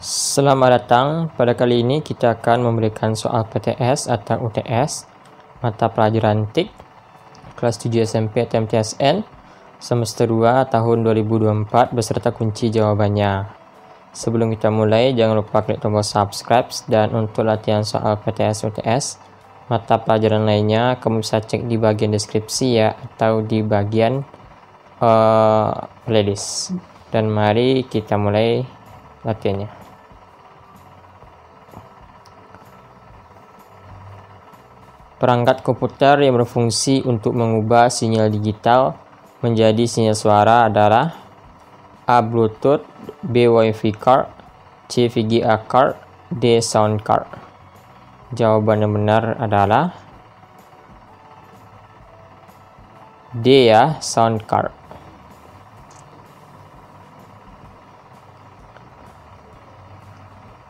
Selamat datang. Pada kali ini kita akan memberikan soal PTS atau UTS mata pelajaran TIK kelas 7 SMP TMTSN semester 2 tahun 2024 beserta kunci jawabannya. Sebelum kita mulai, jangan lupa klik tombol subscribe dan untuk latihan soal PTS UTS mata pelajaran lainnya kamu bisa cek di bagian deskripsi ya atau di bagian uh, playlist. Dan mari kita mulai latihannya. Perangkat komputer yang berfungsi untuk mengubah sinyal digital menjadi sinyal suara adalah A. Bluetooth B. Wi-Fi card C. VGA card D. Sound card Jawaban yang benar adalah D ya, sound card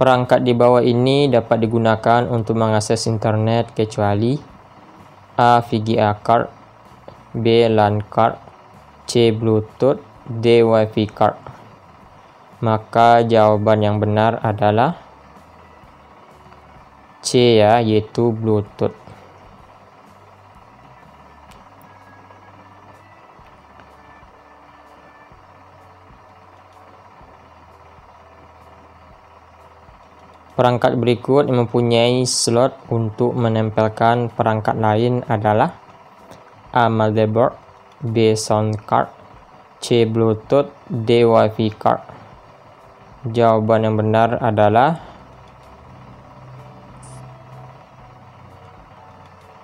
Perangkat di bawah ini dapat digunakan untuk mengakses internet kecuali A. VGA card B. LAN card C. Bluetooth D. Wifi card Maka jawaban yang benar adalah C ya, yaitu Bluetooth. Perangkat berikut yang mempunyai slot untuk menempelkan perangkat lain adalah A. Motherboard B. Sound card C. Bluetooth D. Wifi card Jawaban yang benar adalah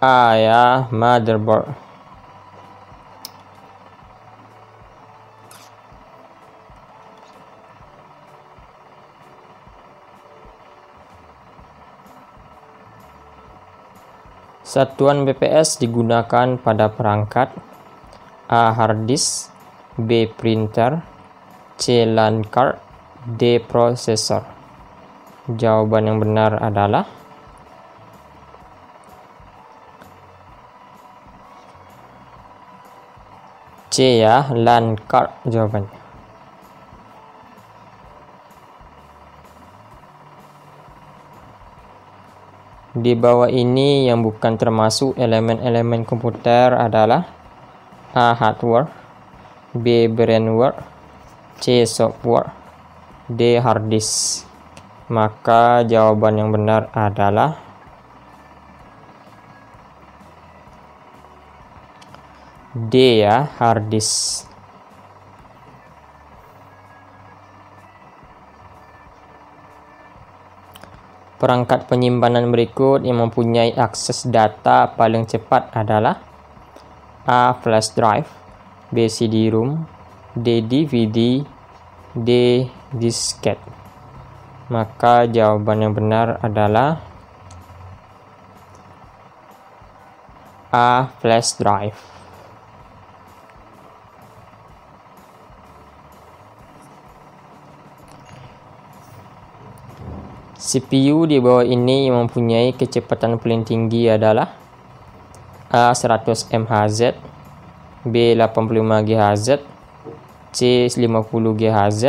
A ya motherboard Satuan BPS digunakan pada perangkat A. Harddisk B. Printer C. LAN card D. Processor Jawaban yang benar adalah C ya, LAN card jawabannya Di bawah ini yang bukan termasuk elemen-elemen komputer adalah A. Hardware B. Brainware C. Software D. Harddisk. Maka jawaban yang benar adalah D ya, hard Perangkat penyimpanan berikut yang mempunyai akses data paling cepat adalah A. Flash drive B. CD-ROM D. DVD D. Disket Maka jawaban yang benar adalah A. Flash drive CPU di bawah ini yang mempunyai kecepatan paling tinggi adalah A100 MHz, B85 GHz, C50 GHz,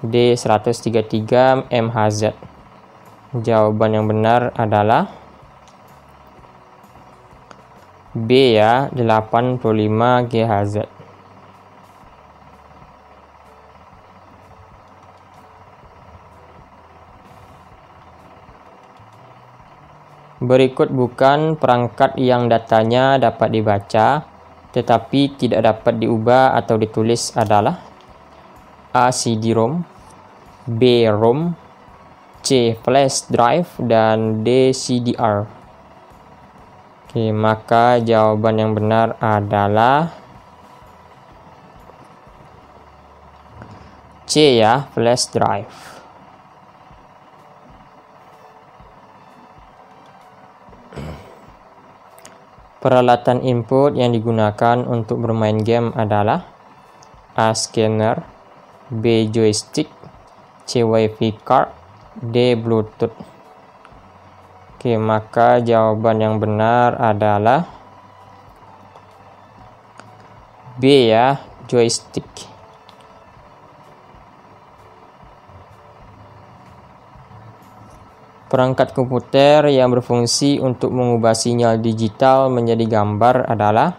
D133 MHz. Jawaban yang benar adalah B ya 85 GHz. Berikut bukan perangkat yang datanya dapat dibaca tetapi tidak dapat diubah atau ditulis adalah A. CD-ROM B. ROM C. Flash Drive dan D. CDR Oke, maka jawaban yang benar adalah C ya, flash drive. Peralatan input yang digunakan untuk bermain game adalah A. Scanner B. Joystick C. Wifi card D. Bluetooth Oke, maka jawaban yang benar adalah B ya, joystick. Perangkat komputer yang berfungsi untuk mengubah sinyal digital menjadi gambar adalah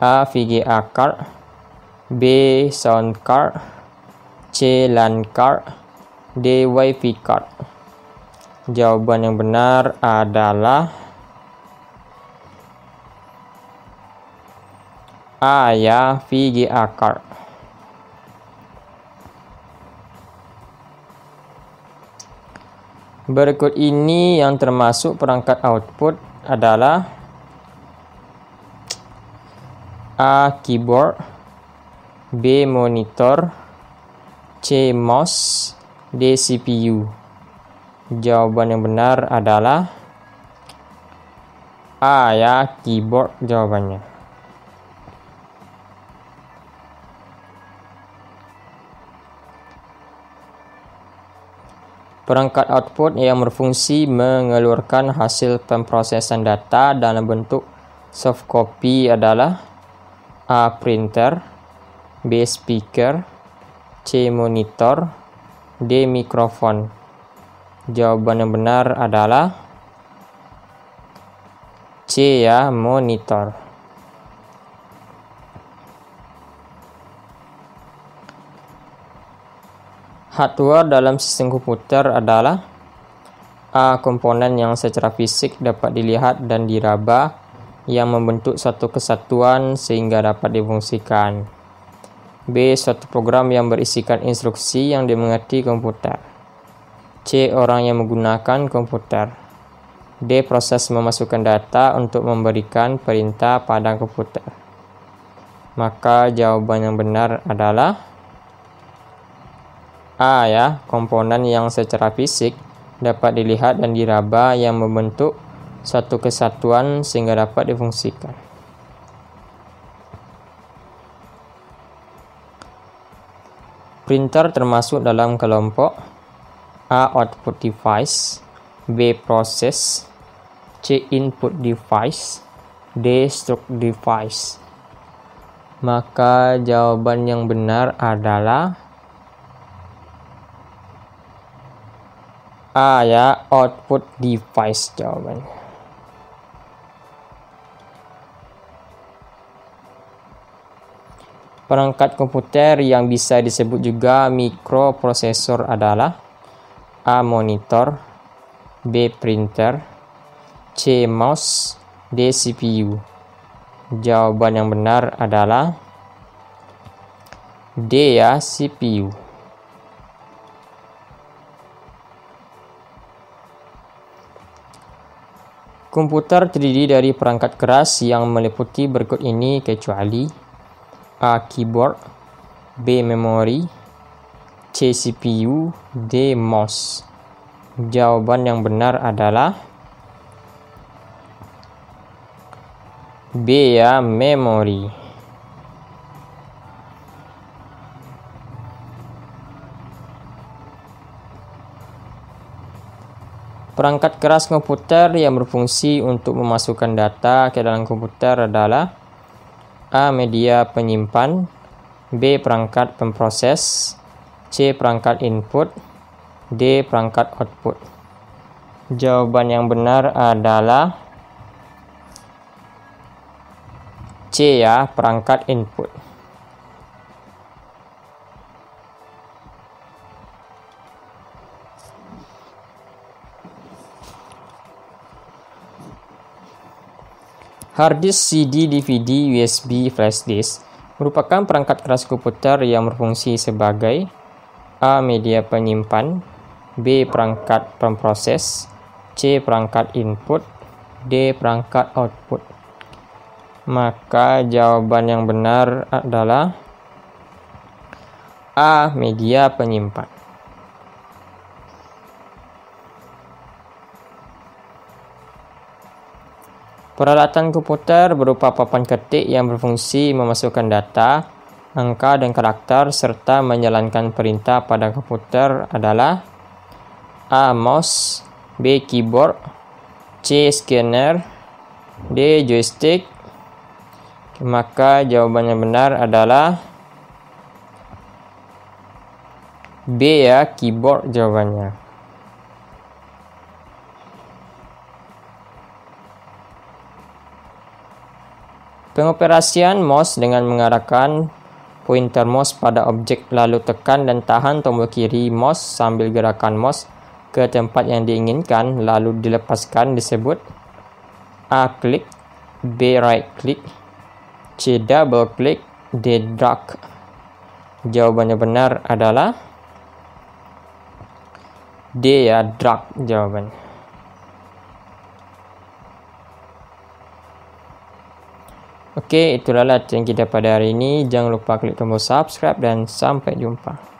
A. VGA card B. Sound card C. LAN card D. Wifi card Jawaban yang benar adalah A ya VGA card Berikut ini yang termasuk perangkat output adalah A. Keyboard B. Monitor C. Mouse D. CPU Jawaban yang benar adalah A ya keyboard jawabannya Perangkat output yang berfungsi mengeluarkan hasil pemprosesan data dalam bentuk soft copy adalah A. Printer B. Speaker C. Monitor D. Mikrofon Jawaban yang benar adalah C ya, monitor. Hardware dalam sistem komputer adalah A. Komponen yang secara fisik dapat dilihat dan diraba yang membentuk satu kesatuan sehingga dapat difungsikan. B. Suatu program yang berisikan instruksi yang dimengerti komputer. C. Orang yang menggunakan komputer. D. Proses memasukkan data untuk memberikan perintah pada komputer. Maka jawaban yang benar adalah A ya, komponen yang secara fisik dapat dilihat dan diraba yang membentuk satu kesatuan sehingga dapat difungsikan. Printer termasuk dalam kelompok A output device, B process, C input device, D stroke device. Maka jawaban yang benar adalah A ya, output device jawaban. Perangkat komputer yang bisa disebut juga mikroprosesor adalah A. Monitor B. Printer C. Mouse D. CPU Jawaban yang benar adalah D ya CPU Komputer terdiri dari perangkat keras yang meliputi berikut ini kecuali A. Keyboard B. Memori C. CPU D. Mouse Jawaban yang benar adalah B ya, memori. Perangkat keras komputer yang berfungsi untuk memasukkan data ke dalam komputer adalah A. Media penyimpan B. Perangkat pemproses C. Perangkat input D. Perangkat output Jawaban yang benar adalah C ya, perangkat input. Hard disk CD, DVD, USB, flash disk merupakan perangkat keras komputer yang berfungsi sebagai A. media penyimpan B. perangkat pemproses C. perangkat input D. perangkat output maka jawaban yang benar adalah A. media penyimpan Peralatan komputer berupa papan ketik yang berfungsi memasukkan data, angka dan karakter serta menjalankan perintah pada komputer adalah A. Mouse B. Keyboard C. Scanner D. Joystick Maka jawabannya benar adalah B ya, keyboard jawabannya. Pengoperasian mouse dengan mengarahkan pointer mouse pada objek lalu tekan dan tahan tombol kiri mouse sambil gerakan mouse ke tempat yang diinginkan lalu dilepaskan disebut A klik, B right klik, C double klik, D drag. Jawabannya benar adalah D ya drag jawabannya. Oke, itulah latihan kita pada hari ini. Jangan lupa klik tombol subscribe dan sampai jumpa.